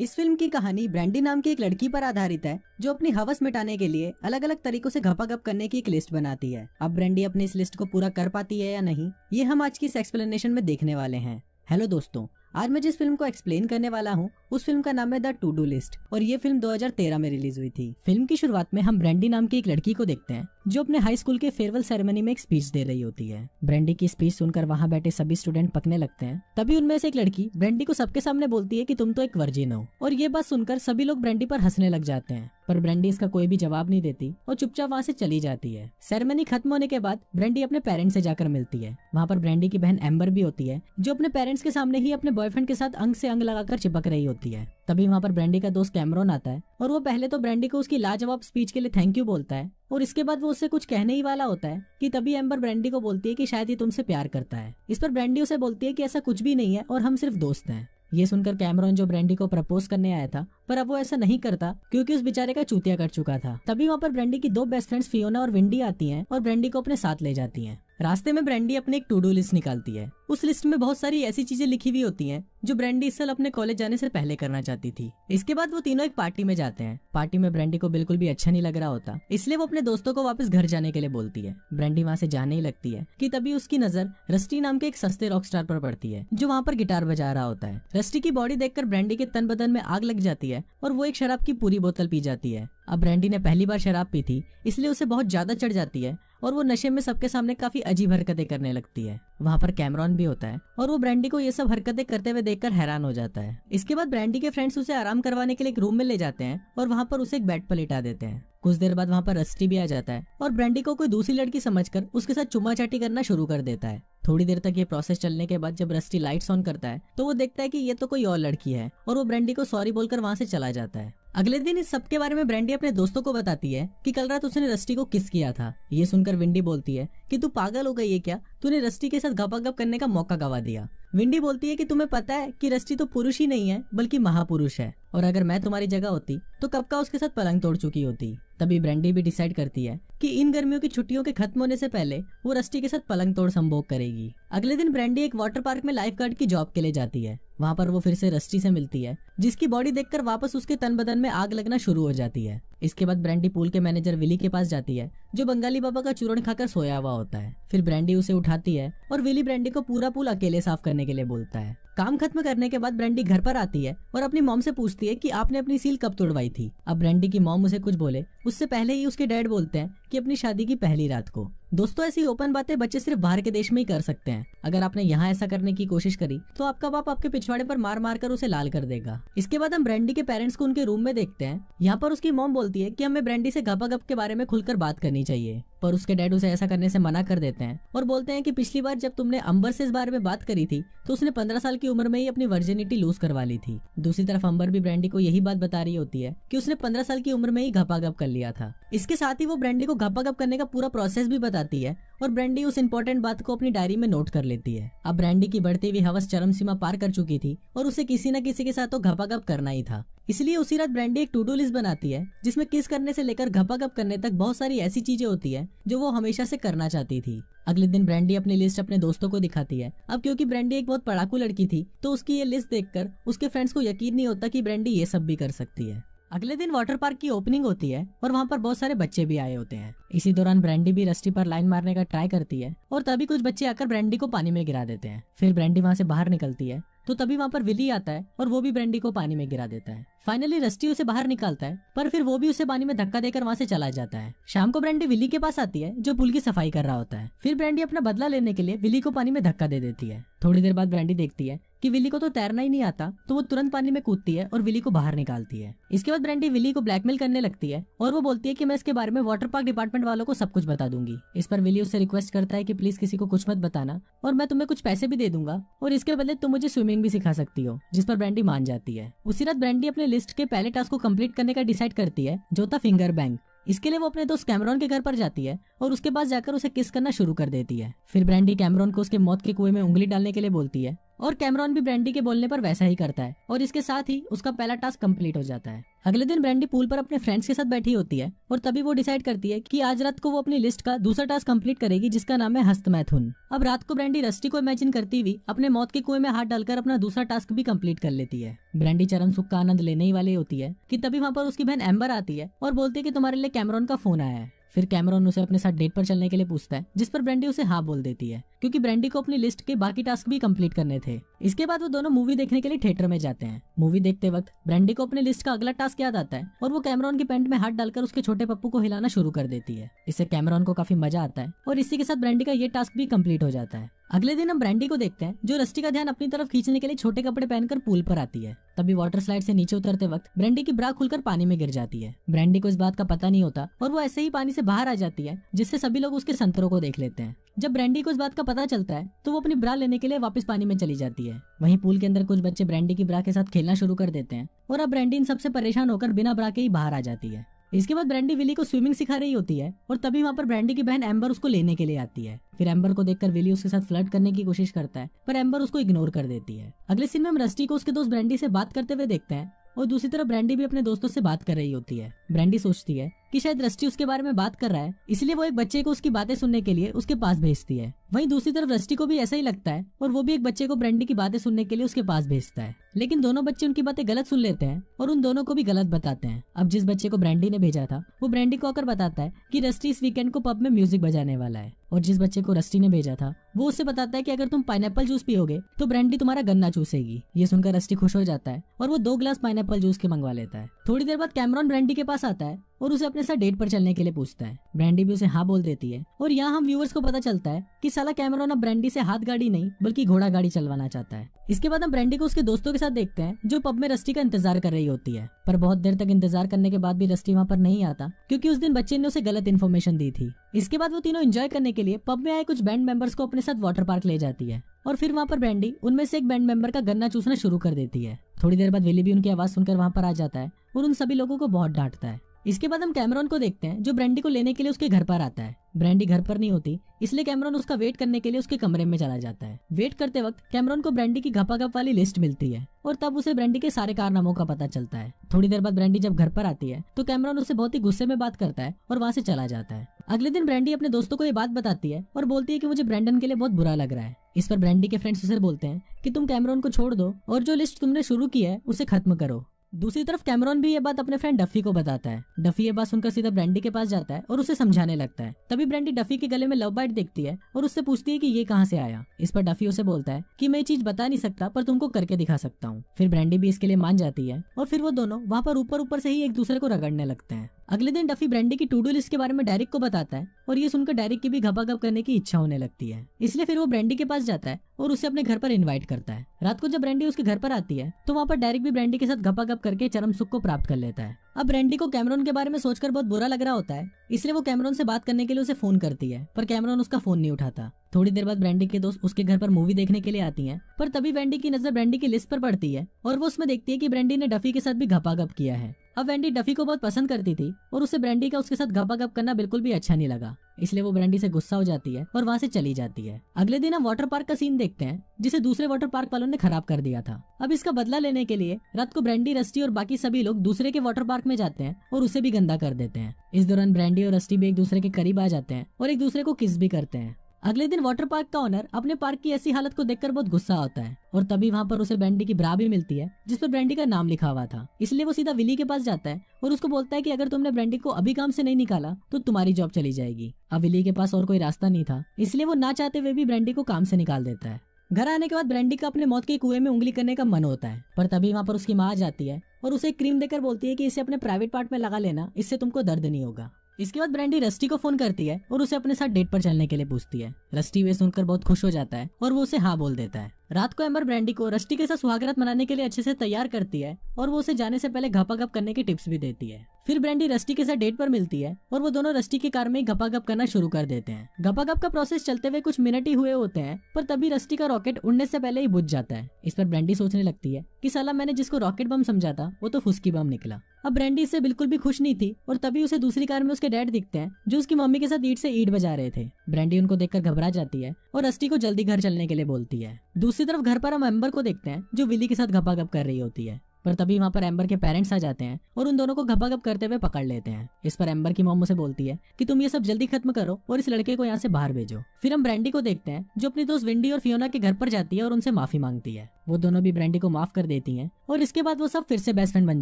इस फिल्म की कहानी ब्रांडी नाम की एक लड़की पर आधारित है जो अपनी हवस मिटाने के लिए अलग अलग तरीकों से घपाघप करने की एक लिस्ट बनाती है अब ब्रांडी अपनी इस लिस्ट को पूरा कर पाती है या नहीं ये हम आज की इस एक्सप्लेनेशन में देखने वाले हैं हेलो दोस्तों आज मैं जिस फिल्म को एक्सप्लेन करने वाला हूँ उस फिल्म का नाम है द टू डू लिस्ट और ये फिल्म 2013 में रिलीज हुई थी फिल्म की शुरुआत में हम ब्रैंडी नाम की एक लड़की को देखते हैं जो अपने हाई स्कूल के फेयरवेल सेरेमनी में एक स्पीच दे रही होती है ब्रैंडी की स्पीच सुनकर वहाँ बैठे सभी स्टूडेंट पकने लगते हैं तभी उनमें से एक लड़की ब्रैंडी को सबके सामने बोलती है की तुम तो एक वर्जिन हो और ये बात सुनकर सभी लोग ब्रैंडी पर हंसने लग जाते हैं पर ब्रैंडी इसका कोई भी जवाब नहीं देती और चुपचाप वहाँ से चली जाती है सेरेमनी खत्म होने के बाद ब्रेंडी अपने पेरेंट्स से जाकर मिलती है वहाँ पर ब्रैंडी की बहन एम्बर भी होती है जो अपने पेरेंट्स के सामने ही अपने बॉयफ्रेंड के साथ अंग से अंग लगाकर चिपक रही होती है तभी वहाँ पर ब्रैंडी का दोस्त कैमरोन आता है और वो पहले तो ब्रैंडी को उसकी लाजवाब स्पीच के लिए थैंक यू बोलता है और इसके बाद वो उससे कुछ कहने ही वाला होता है कि तभी एम्बर ब्रैंडी को बोलती है कि शायद ये तुमसे प्यार करता है इस पर ब्रैंडी उसे बोलती है कि ऐसा कुछ भी नहीं है और हम सिर्फ दोस्त हैं ये सुनकर कैमरॉन जो ब्रैंडी को प्रपोज करने आया था पर अब वो ऐसा नहीं करता क्योंकि उस बेचारे का चूतिया कर चुका था तभी वहाँ पर ब्रैंडी की दो बेस्ट फ्रेंड्स फियोना और विंडी आती हैं और ब्रैंडी को अपने साथ ले जाती हैं रास्ते में ब्रैंडी अपने एक टू डू लिस्ट निकालती है उस लिस्ट में बहुत सारी ऐसी चीजें लिखी हुई होती हैं जो ब्रैंडी इस साल अपने कॉलेज जाने से पहले करना चाहती थी इसके बाद वो तीनों एक पार्टी में जाते हैं पार्टी में ब्रांडी को बिल्कुल भी अच्छा नहीं लग रहा होता इसलिए वो अपने दोस्तों को वापस घर जाने के लिए बोलती है ब्रांडी वहाँ से जाने ही लगती है कि तभी उसकी नजर रस्टी नाम के एक सस्ते रॉक स्टार पर पड़ती है जो वहाँ पर गिटार बजा रहा होता है रस्टी की बॉडी देखकर ब्रांडी के तन बदन में आग लग जाती है और वो एक शराब की पूरी बोतल पी जाती है अब ब्रांडी ने पहली बार शराब पी थी इसलिए उसे बहुत ज्यादा चढ़ जाती है और वो नशे में सबके सामने काफी अजीब हरकतें करने लगती है वहाँ पर कैमरॉन भी होता है और वो ब्रांडी को ये सब हरकतें करते हुए देखकर हैरान हो जाता है इसके बाद ब्रांडी के फ्रेंड्स उसे आराम करवाने के लिए एक रूम में ले जाते हैं और वहाँ पर उसे एक बेड पर लिटा देते हैं कुछ देर बाद वहाँ पर रस्टी भी आ जाता है और ब्रांडी को कोई दूसरी लड़की समझकर उसके साथ चुमाचाटी करना शुरू कर देता है थोड़ी देर तक ये प्रोसेस चलने के बाद जब रस्टी लाइट्स ऑन करता है तो वो देखता है कि ये तो कोई और लड़की है और वो ब्रांडी को सॉरी बोलकर वहाँ से चला जाता है अगले दिन इस सब के बारे में ब्रैंडी अपने दोस्तों को बताती है कि कल रात उसने रस्टी को किस किया था ये सुनकर विंडी बोलती है कि तू पागल हो गई है क्या तूने रस्टी के साथ गप करने का मौका गवा दिया विंडी बोलती है कि तुम्हें पता है कि रस्टी तो पुरुष ही नहीं है बल्कि महापुरुष है और अगर मैं तुम्हारी जगह होती तो कब का उसके साथ पलंग तोड़ चुकी होती तभी ब्रैंडी भी डिसाइड करती है कि इन गर्मियों की छुट्टियों के खत्म होने से पहले वो रस्टी के साथ पलंग तोड़ संभोग करेगी अगले दिन ब्रैंडी एक वाटर पार्क में लाइफ गार्ड की जॉब के लिए जाती है वहाँ पर वो फिर से रस्टी से मिलती है जिसकी बॉडी देखकर वापस उसके तन बदन में आग लगना शुरू हो जाती है इसके बाद ब्रैंडी पूल के मैनेजर विली के पास जाती है जो बंगाली बाबा का चूरण खाकर सोया हुआ होता है फिर ब्रैंडी उसे उठाती है और विली ब्रैंडी को पूरा पूल अकेले साफ करने के लिए बोलता है काम खत्म करने के बाद ब्रैंडी घर पर आती है और अपनी मॉम से पूछती है कि आपने अपनी सील कब तोड़वाई थी अब ब्रैंडी की मॉम उसे कुछ बोले उससे पहले ही उसके डैड बोलते हैं कि अपनी शादी की पहली रात को दोस्तों ऐसी ओपन बातें बच्चे सिर्फ बाहर के देश में ही कर सकते हैं अगर आपने यहाँ ऐसा करने की कोशिश करी तो आपका बाप आपके पिछवाड़े पर मार मार कर उसे लाल कर देगा इसके बाद हम ब्रैंडी के पेरेंट्स को उनके रूम में देखते हैं यहाँ पर उसकी मोम बोलती है की हमें ब्रैंडी से गपा गप के बारे में खुलकर बात करनी चाहिए पर उसके डैड उसे ऐसा करने से मना कर देते हैं और बोलते हैं कि पिछली बार जब तुमने अंबर से इस बारे में बात करी थी तो उसने पंद्रह साल की उम्र में ही अपनी वर्जिनिटी लूज करवा ली थी दूसरी तरफ अंबर भी ब्रैंडी को यही बात बता रही होती है कि उसने पंद्रह साल की उम्र में ही घपागप कर लिया था इसके साथ ही वो ब्रैंडी को घपागप करने का पूरा प्रोसेस भी बता आती है और ब्रैंडी उस इंपॉर्टेंट बात को अपनी डायरी में नोट कर लेती है अब ब्रैंडी की बढ़ती हुई हवस चरम सीमा पार कर चुकी थी और उसे किसी न किसी के साथ तो घपाघप करना ही था इसलिए उसी रात ब्रैंडी एक टू डू लिस्ट बनाती है जिसमें किस करने से लेकर घप करने तक बहुत सारी ऐसी चीजें होती है जो वो हमेशा से करना चाहती थी अगले दिन ब्रैंडी अपनी लिस्ट अपने दोस्तों को दिखाती है अब क्योंकि ब्रैंडी एक बहुत पड़ाकू लड़की थी तो उसकी ये लिस्ट देखकर उसके फ्रेंड्स को यकीन नहीं होता कि ब्रैंडी ये सब भी कर सकती है अगले दिन वाटर पार्क की ओपनिंग होती है और वहाँ पर बहुत सारे बच्चे भी आए होते हैं इसी दौरान ब्रैंडी भी रस्टी पर लाइन मारने का ट्राई करती है और तभी कुछ बच्चे आकर ब्रैंडी को पानी में गिरा देते हैं फिर ब्रैंडी वहाँ से बाहर निकलती है तो तभी वहाँ पर विली आता है और वो भी ब्रैंडी को पानी में गिरा देता है फाइनली रस्टी उसे बाहर निकालता है पर फिर वो भी उसे पानी में धक्का देकर वहाँ से चला जाता है शाम को ब्रांडी विली के पास आती है जो पुल की सफाई कर रहा होता है फिर ब्रांडी अपना बदला लेने के लिए विली को पानी में धक्का दे देती है थोड़ी देर बाद ब्रांडी देखती है कि विली को तो तैरना ही नहीं आता तो वो तुरंत पानी में कूदती है और विली को बाहर निकालती है इसके बाद ब्रांडी विली को ब्लैकमेल करने लगती है और वो बोलती है कि मैं इसके बारे में वाटर पार्क डिपार्टमेंट वालों को सब कुछ बता दूंगी इस पर विली उसे रिक्वेस्ट करता है कि प्लीज किसी को कुछ मत बताना और मैं तुम्हें कुछ पैसे भी दे दूंगा और इसके बदले तुम मुझे स्विमिंग भी सिखा सकती हो जिस पर ब्रांडी मान जाती है उसी रात ब्रांडी अपने लिस्ट के पहले टास्क को कंप्लीट करने का डिसाइड करती है जो था फिंगर बैंक इसके लिए वो अपने दोस्त कैमरॉन के घर पर जाती है और उसके पास जाकर उसे किस करना शुरू कर देती है फिर ब्रांडी कैमरॉन को उसके मौत के कुएं में उंगली डालने के लिए बोलती है और कैमरॉन भी ब्रैंडी के बोलने पर वैसा ही करता है और इसके साथ ही उसका पहला टास्क कंप्लीट हो जाता है अगले दिन ब्रैंडी पूल पर अपने फ्रेंड्स के साथ बैठी होती है और तभी वो डिसाइड करती है कि आज रात को वो अपनी लिस्ट का दूसरा टास्क कंप्लीट करेगी जिसका नाम है हस्त मैथुन अब रात को ब्रैंडी रस्टी को इमेजिन करती हुई अपने मौत के कुएं में हाथ डालकर अपना दूसरा टास्क भी कम्प्लीट कर लेती है ब्रैंडी चरम सुख का आनंद लेने ही वाली होती है की तभी वहाँ पर उसकी बहन एम्बर आती है और बोलती है की तुम्हारे लिए कैमरॉन का फोन आया है फिर कैमरॉन उसे अपने साथ डेट पर चलने के लिए पूछता है जिस पर ब्रैंडी उसे हाँ बोल देती है क्योंकि ब्रैंडी को अपनी लिस्ट के बाकी टास्क भी कंप्लीट करने थे इसके बाद वो दोनों मूवी देखने के लिए थिएटर में जाते हैं मूवी देखते वक्त ब्रैंडी को अपने लिस्ट का अगला टास्क याद आता है और वो कैमरॉन की पैंट में हाथ डालकर उसके छोटे पप्पू को हिलाना शुरू कर देती है इससे कैमरॉन को काफी मजा आता है और इसी के साथ ब्रैंडी का ये टास्क भी कम्प्लीट हो जाता है अगले दिन हम ब्रैंडी को देखते हैं जो रस्टी का ध्यान अपनी तरफ खींचने के लिए छोटे कपड़े पहनकर पूल पर आती है तभी वाटर स्लाइड से नीचे उतरते वक्त ब्रैंडी की ब्रा खुलकर पानी में गिर जाती है ब्रैंडी को इस बात का पता नहीं होता और वो ऐसे ही पानी से बाहर आ जाती है जिससे सभी लोग उसके संतरों को देख लेते हैं जब ब्रैंडी को इस बात का पता चलता है तो वो अपनी ब्रा लेने के लिए वापस पानी में चली जाती है वहीं पूल के अंदर कुछ बच्चे ब्रैंडी की ब्रा के साथ खेलना शुरू कर देते हैं और अब ब्रैंडी इन सबसे परेशान होकर बिना ब्रा के ही बाहर आ जाती है इसके बाद ब्रैंडी विली को स्विमिंग सिखा रही होती है और तभी वहाँ पर ब्रैंडी की बहन एम्बर उसको लेने के लिए आती है फिर एम्बर को देखकर विली उसके साथ फ्लर्ट करने की कोशिश करता है पर एम्बर उसको इग्नोर कर देती है अगले सीन में हम रस्टी को उसके दोस्त ब्रैंडी से बात करते हुए देखते हैं और दूसरी तरफ ब्रैंडी भी अपने दोस्तों से बात कर रही होती है ब्रैंडी सोचती है कि शायद रस्टी उसके बारे में बात कर रहा है इसलिए वो एक बच्चे को उसकी बातें सुनने के लिए उसके पास भेजती है वहीं दूसरी तरफ रस्टी को भी ऐसा ही लगता है और वो भी एक बच्चे को ब्रांडी की बातें सुनने के लिए उसके पास भेजता है लेकिन दोनों बच्चे उनकी बातें गलत सुन लेते हैं और उन दोनों को भी गलत बताते हैं अब जिस बच्चे को ब्रांडी ने भेजा था वो ब्रांडी को आकर बताता है की रस्टी इस वीकेंड को पब में म्यूजिक बजाने वाला है और जिस बच्चे को रस्टी ने भेजा था वो उससे बताता है कि अगर तुम पाइनएप्पल जूस पियोगे तो ब्रांडी तुम्हारा गन्ना चूसेगी ये सुनकर रस्टी खुश हो जाता है और वो दो ग्लास पाइनएप्पल जूस के मंगवा लेता है थोड़ी देर बाद कैमरॉन ब्रांडी के पास आता है और उसे अपने साथ डेट पर चलने के लिए पूछता है ब्रांडी भी उसे हाँ बोल देती है और यहाँ हम व्यूवर्स को पता चलता है कि साला कैमरॉन अब ब्रांडी से हाथ गाड़ी नहीं बल्कि घोड़ा गाड़ी चलवाना चाहता है इसके बाद हम ब्रांडी को उसके दोस्तों के साथ देखते हैं जो पब में रस्टी का इंतजार कर रही होती है पर बहुत देर तक इंतजार करने के बाद भी रस्टी वहाँ पर नहीं आता क्योंकि उस दिन बच्चे ने उसे गलत इन्फॉर्मेशन दी थी इसके बाद वो तीनों एंजॉय करने के लिए पब में आए कुछ बैंड मेंबर्स को अपने साथ वाटर पार्क ले जाती है और फिर वहाँ पर ब्रैंडी उनमें से एक बैंड मेंबर का गन्ना चूसना शुरू कर देती है थोड़ी देर बाद विली भी उनकी आवाज सुनकर वहाँ पर आ जाता है और उन सभी लोगों को बहुत डांटता है इसके बाद हम कैमरॉन को देखते हैं जो ब्रैंडी को लेने के लिए उसके घर पर आता है ब्रैंडी घर पर नहीं होती इसलिए कैमरॉन उसका वेट करने के लिए उसके कमरे में चला जाता है वेट करते वक्त कैमरॉन को ब्रैंडी की घपाघप वाली लिस्ट मिलती है और तब उसे ब्रैंडी के सारे कारनामों का पता चलता है थोड़ी देर बाद ब्रैंडी जब घर पर आती है तो कैमरॉन उसे बहुत ही गुस्से में बात करता है और वहाँ से चला जाता है अगले दिन ब्रैंडी अपने दोस्तों को ये बात बताती है और बोलती है की मुझे ब्रैंडन के लिए बहुत बुरा लग रहा है इस पर ब्रैंडी के फ्रेंड्स उसे बोलते हैं कि तुम कैमरॉन को छोड़ दो और जो लिस्ट तुमने शुरू की है उसे खत्म करो दूसरी तरफ कैमरॉन भी ये बात अपने फ्रेंड डफी को बताता है डफी ये बात सुनकर सीधा ब्रांडी के पास जाता है और उसे समझाने लगता है तभी ब्रांडी डफी के गले में लव बाइट देखती है और उससे पूछती है कि ये कहाँ से आया इस पर डफी उसे बोलता है कि मैं ये चीज बता नहीं सकता पर तुमको करके दिखा सकता हूँ फिर ब्रांडी भी इसके लिए मान जाती है और फिर वो दोनों वहाँ पर ऊपर ऊपर से ही एक दूसरे को रगड़ने लगते हैं अगले दिन डफी ब्रांडी की टू डू लिस्ट के बारे में डायरेक्ट को बताता है और ये सुनकर डायरेक्ट की भी घपाघप करने की इच्छा होने लगती है इसलिए फिर वो ब्रांडी के पास जाता है और उसे अपने घर पर इनवाइट करता है रात को जब ब्रांडी उसके घर पर आती है तो वहाँ पर डायरेक्ट भी ब्रांडी के साथ घपा घप करके चरम सुख को प्राप्त कर लेता है अब ब्रांडी को कैमरोन के बारे में सोचकर बहुत बुरा लग रहा होता है इसलिए वो कैमरोन से बात करने के लिए उसे फोन करती है पर कैमरोन उसका फोन नहीं उठाता थोड़ी देर बाद ब्रांडी के दोस्त उसके घर पर मूवी देखने के लिए आती हैं पर तभी ब्रांडी की नजर ब्रांडी की लिस्ट पर पड़ती है और वो उसमें देखती है कि ब्रांडी ने डफी के साथ भी घपा घप किया है अब वेंडी डफी को बहुत पसंद करती थी और उसे ब्रांडी का उसके साथ गपा गप करना बिल्कुल भी अच्छा नहीं लगा इसलिए वो ब्रांडी से गुस्सा हो जाती है और वहाँ से चली जाती है अगले दिन हम वाटर पार्क का सीन देखते हैं जिसे दूसरे वाटर पार्क वालों ने खराब कर दिया था अब इसका बदला लेने के लिए रात को ब्रांडी रस्टी और बाकी सभी लोग दूसरे के वाटर पार्क में जाते हैं और उसे भी गंदा कर देते हैं इस दौरान ब्रांडी और रस्टी भी एक दूसरे के करीब आ जाते हैं और एक दूसरे को किस भी करते हैं अगले दिन वाटर पार्क का ओनर अपने पार्क की ऐसी हालत को देखकर बहुत गुस्सा होता है और तभी वहाँ पर उसे ब्रांडी की ब्रा भी मिलती है जिस पर ब्रांडी का नाम लिखा हुआ था इसलिए वो सीधा विली के पास जाता है और उसको बोलता है कि अगर तुमने ब्रांडी को अभी काम से नहीं निकाला तो तुम्हारी जॉब चली जाएगी अब विली के पास और कोई रास्ता नहीं था इसलिए वो ना चाहते हुए भी ब्रांडी को काम से निकाल देता है घर आने के बाद ब्रांडी का अपने मौत के कुएं में उंगली करने का मन होता है पर तभी वहाँ पर उसकी माँ आ जाती है और उसे क्रीम देकर बोलती है कि इसे अपने प्राइवेट पार्ट में लगा लेना इससे तुमको दर्द नहीं होगा इसके बाद ब्रांडी रस्टी को फोन करती है और उसे अपने साथ डेट पर चलने के लिए पूछती है रस्टी वे सुनकर बहुत खुश हो जाता है और वो उसे हाँ बोल देता है रात को एम्बर ब्रांडी को रस्टी के साथ सुहागरात मनाने के लिए अच्छे से तैयार करती है और वो उसे जाने से पहले घप करने की टिप्स भी देती है फिर ब्रांडी रस्टी के साथ डेट पर मिलती है और वो दोनों रस्टी की कार में घपाघप करना शुरू कर देते हैं घपा गप का प्रोसेस चलते हुए कुछ मिनट ही हुए होते हैं पर तभी रस्टी का रॉकेट उड़ने से पहले ही बुझ जाता है इस पर ब्रांडी सोचने लगती है की साला मैंने जिसको रॉकेट बम समझा था वो तो फुसकी बम निकला अब ब्रांडी इससे बिल्कुल भी खुश नहीं थी और तभी उसे दूसरी कार में उसके डैड दिखते हैं जो उसकी मम्मी के साथ ईट से ईट बजा रहे थे ब्रांडी उनको देखकर घबरा जाती है और रस्टी को जल्दी घर चलने के लिए बोलती है दूसरी दूसरी तरफ घर पर हम एम्बर को देखते हैं जो विली के साथ घपाघप कर रही होती है पर तभी वहाँ पर एम्बर के पेरेंट्स आ जाते हैं और उन दोनों को घपाघप करते हुए पकड़ लेते हैं इस पर एम्बर की मोमो से बोलती है कि तुम ये सब जल्दी खत्म करो और इस लड़के को यहाँ से बाहर भेजो फिर हम ब्रैंडी को देखते हैं जो अपनी दोस्त विंडी और फियोना के घर पर जाती है और उनसे माफी मांगती है वो दोनों भी ब्रैंडी को माफ कर देती है और इसके बाद वो सब फिर से बेस्ट फ्रेंड बन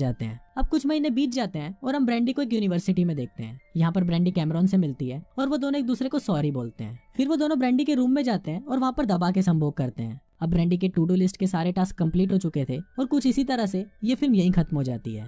जाते हैं अब कुछ महीने बीत जाते हैं और हम ब्रैंडी को एक यूनिवर्सिटी में देखते हैं यहाँ पर ब्रैंडी कैमरॉन से मिलती है और वो दोनों एक दूसरे को सॉरी बोलते हैं फिर वो दोनों ब्रैंडी के रूम में जाते हैं और वहाँ पर दबा के संभोग करते हैं अब रेंडी के टू डू लिस्ट के सारे टास्क कंप्लीट हो चुके थे और कुछ इसी तरह से ये फिल्म यहीं खत्म हो जाती है